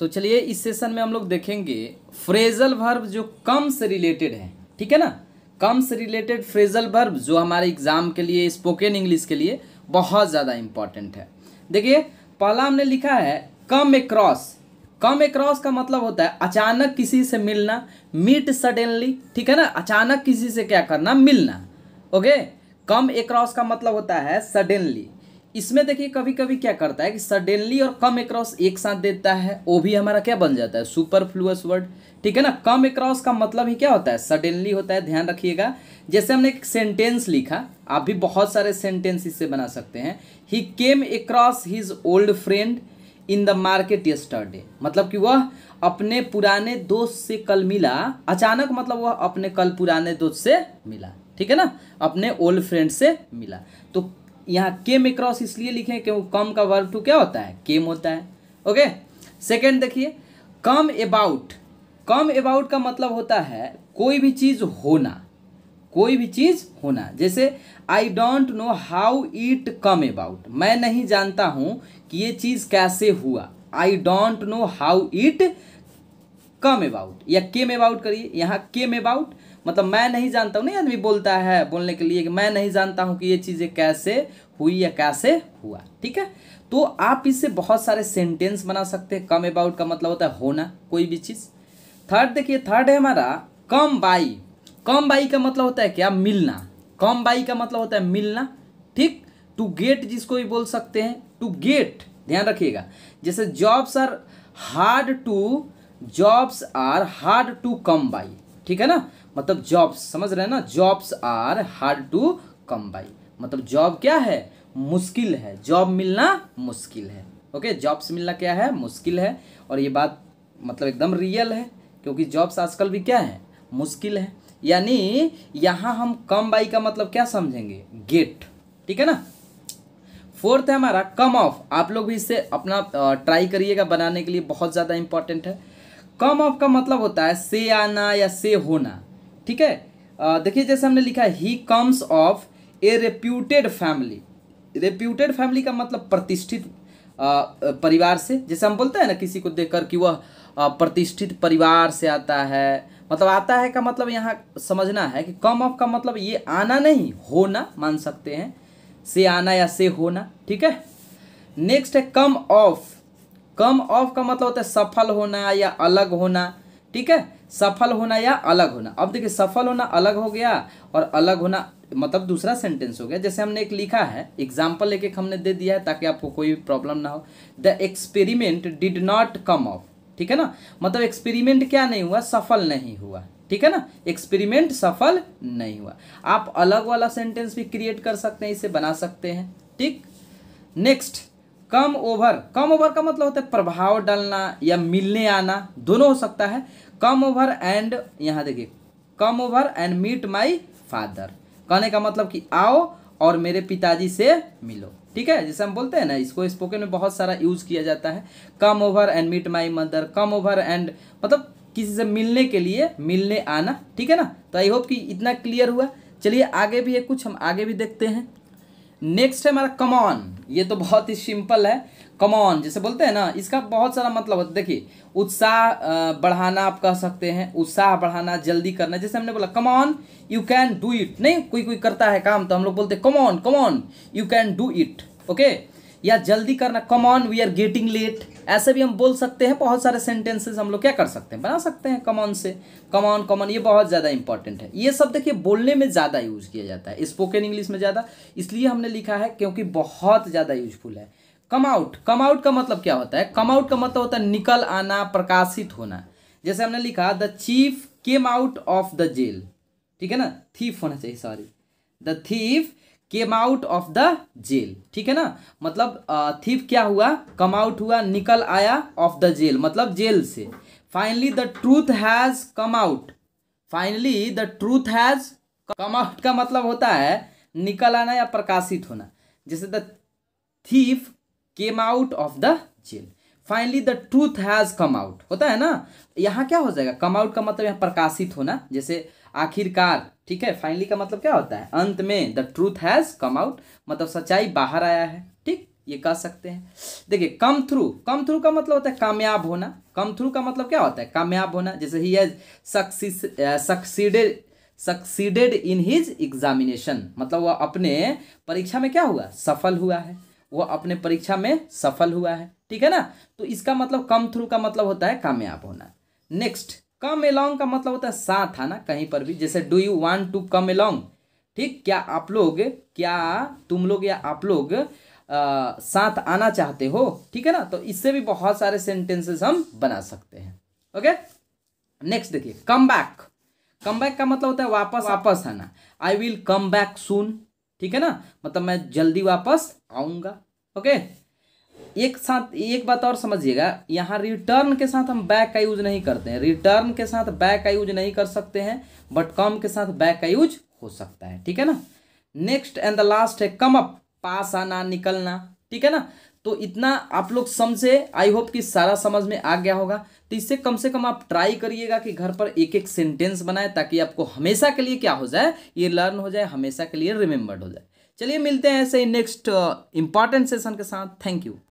तो चलिए इस सेशन में हम लोग देखेंगे फ्रेजल वर्ब जो कम से रिलेटेड है ठीक है ना कम से रिलेटेड फ्रेजल वर्ब जो हमारे एग्ज़ाम के लिए स्पोकन इंग्लिश के लिए बहुत ज़्यादा इंपॉर्टेंट है देखिए पहला हमने लिखा है कम एक्रॉस कम एक्रॉस का मतलब होता है अचानक किसी से मिलना मीट सडनली ठीक है ना अचानक किसी से क्या करना मिलना ओके कम एक्रॉस का मतलब होता है सडनली इसमें देखिए कभी कभी क्या करता है कि सडनली और कम एक्रॉस एक साथ देता है वो भी हमारा क्या बन जाता है सुपर फ्लूअस वर्ड ठीक है ना कम एक्रॉस का मतलब ही क्या होता है सडनली होता है ध्यान रखिएगा जैसे हमने एक सेंटेंस लिखा आप भी बहुत सारे सेंटेंस इससे बना सकते हैं he came across his old friend in the market yesterday मतलब कि वह अपने पुराने दोस्त से कल मिला अचानक मतलब वह अपने कल पुराने दोस्त से मिला ठीक है ना अपने ओल्ड फ्रेंड से मिला तो यहाँ केम क्रॉस इसलिए लिखे क्यों कम का वर्ब टू क्या होता है केम होता है ओके सेकेंड देखिए कम अबाउट कम अबाउट का मतलब होता है कोई भी चीज़ होना कोई भी चीज़ होना जैसे I don't know how it come about मैं नहीं जानता हूं कि ये चीज़ कैसे हुआ I don't know how it come about या केम अबाउट करिए यहां केम अबाउट मतलब मैं नहीं जानता हूँ नहीं आदमी बोलता है बोलने के लिए कि मैं नहीं जानता हूँ कि ये चीज़ें कैसे हुई या कैसे हुआ ठीक है तो आप इससे बहुत सारे सेंटेंस बना सकते हैं कम अबाउट का मतलब होता है होना कोई भी चीज़ थर्ड देखिए थर्ड है हमारा कम बाई कम बाई का मतलब होता है क्या मिलना कम बाई का मतलब होता है मिलना ठीक टू गेट जिसको भी बोल सकते हैं टू गेट ध्यान रखिएगा जैसे jobs are hard to jobs are hard to come by ठीक है ना मतलब जॉब्स समझ रहे हैं ना jobs are hard to come by मतलब जॉब क्या है मुश्किल है जॉब मिलना मुश्किल है ओके जॉब्स मिलना क्या है मुश्किल है और ये बात मतलब एकदम रियल है क्योंकि जॉब्स आजकल भी क्या है मुश्किल है यानी यहाँ हम कम बाई का मतलब क्या समझेंगे गेट ठीक है ना फोर्थ है हमारा कम ऑफ आप लोग भी इसे अपना ट्राई करिएगा बनाने के लिए बहुत ज़्यादा इंपॉर्टेंट है कम ऑफ का मतलब होता है से आना या से होना ठीक है देखिए जैसे हमने लिखा है he comes of a reputed family reputed family का मतलब प्रतिष्ठित परिवार से जैसे हम बोलते हैं ना किसी को देखकर कि वह प्रतिष्ठित परिवार से आता है मतलब आता है का मतलब यहाँ समझना है कि कम ऑफ का मतलब ये आना नहीं होना मान सकते हैं से आना या से होना ठीक है नेक्स्ट है कम ऑफ कम ऑफ का मतलब होता है सफल होना या अलग होना ठीक है सफल होना या अलग होना अब देखिए सफल होना अलग हो गया और अलग होना मतलब दूसरा सेंटेंस हो गया जैसे हमने एक लिखा है एग्जाम्पल एक हमने दे दिया है ताकि आपको कोई प्रॉब्लम ना हो the experiment did not come off ठीक है ना मतलब एक्सपेरिमेंट क्या नहीं हुआ सफल नहीं हुआ ठीक है ना एक्सपेरिमेंट सफल नहीं हुआ आप अलग वाला सेंटेंस भी क्रिएट कर सकते हैं इसे बना सकते हैं ठीक next come over come over का मतलब होता है प्रभाव डालना या मिलने आना दोनों हो सकता है कम ओवर एंड यहाँ देखिए come over and meet my father कहने का मतलब कि आओ और मेरे पिताजी से मिलो ठीक है जैसे हम बोलते हैं ना इसको स्पोकन में बहुत सारा यूज किया जाता है come over and meet my mother come over and मतलब किसी से मिलने के लिए मिलने आना ठीक है ना तो आई होप कि इतना क्लियर हुआ चलिए आगे भी है कुछ हम आगे भी देखते हैं नेक्स्ट है हमारा कमॉन ये तो बहुत ही सिंपल है कमॉन जैसे बोलते हैं ना इसका बहुत सारा मतलब होता है देखिए उत्साह बढ़ाना आप कह सकते हैं उत्साह बढ़ाना जल्दी करना जैसे हमने बोला come on you can do it नहीं कोई कोई करता है काम तो हम लोग बोलते हैं come on come on you can do it okay या जल्दी करना come on we are getting late ऐसे भी हम बोल सकते हैं बहुत सारे सेंटेंसेस हम लोग क्या कर सकते हैं बना सकते हैं कम ऑन से कम ऑन कमॉन ये बहुत ज़्यादा इंपॉर्टेंट है ये सब देखिए बोलने में ज़्यादा यूज़ किया जाता है स्पोकन इंग्लिश में ज़्यादा इसलिए हमने लिखा है क्योंकि बहुत ज़्यादा यूजफुल है कम आउट कम आउट का मतलब क्या होता है कम आउट का मतलब होता है निकल आना प्रकाशित होना जैसे हमने लिखा the chief came out of the jail ठीक है ना थीफ होना चाहिए sorry the thief came out of the jail ठीक है ना मतलब थीफ क्या हुआ कम आउट हुआ निकल आया ऑफ द जेल मतलब जेल से finally the truth has come out finally the truth has come out का मतलब होता है निकल आना या प्रकाशित होना जैसे the thief came out of the jail finally the truth has come out होता है ना यहाँ क्या हो जाएगा कम आउट का मतलब यहाँ प्रकाशित होना जैसे आखिरकार ठीक है फाइनली का मतलब क्या होता है अंत में the truth has come out मतलब सच्चाई बाहर आया है ठीक ये कह सकते हैं देखिए कम थ्रू कम थ्रू का मतलब होता है कामयाब होना कम थ्रू का मतलब क्या होता है कामयाब होना जैसे ही has succeeded succeeded in his examination मतलब वह अपने परीक्षा में क्या हुआ सफल हुआ है वह अपने परीक्षा में सफल हुआ है ठीक है ना तो इसका मतलब कम थ्रू का मतलब होता है कामयाब होना नेक्स्ट कम एलोंग का मतलब होता है साथ आना कहीं पर भी जैसे do you want to come along ठीक क्या आप लोग क्या तुम लोग या आप लोग आ, साथ आना चाहते हो ठीक है ना तो इससे भी बहुत सारे सेंटेंसेस हम बना सकते हैं ओके नेक्स्ट देखिए कम बैक कम बैक का मतलब होता है वापस वापस आना I will come back soon ठीक है ना मतलब मैं जल्दी वापस आऊंगा ओके एक साथ एक बात और समझिएगा यहाँ रिटर्न के साथ हम बैक का यूज नहीं करते हैं रिटर्न के साथ बैक का यूज नहीं कर सकते हैं बट कम के साथ बैक का यूज हो सकता है ठीक है ना नेक्स्ट एंड द लास्ट है कम अप पास आना निकलना ठीक है ना तो इतना आप लोग समझे आई होप कि सारा समझ में आ गया होगा तो इससे कम से कम आप ट्राई करिएगा कि घर पर एक एक सेंटेंस बनाए ताकि आपको हमेशा के लिए क्या हो जाए ये लर्न हो जाए हमेशा के लिए रिमेम्बर्ड हो जाए चलिए मिलते हैं ऐसे ही नेक्स्ट इंपॉर्टेंट सेशन के साथ थैंक यू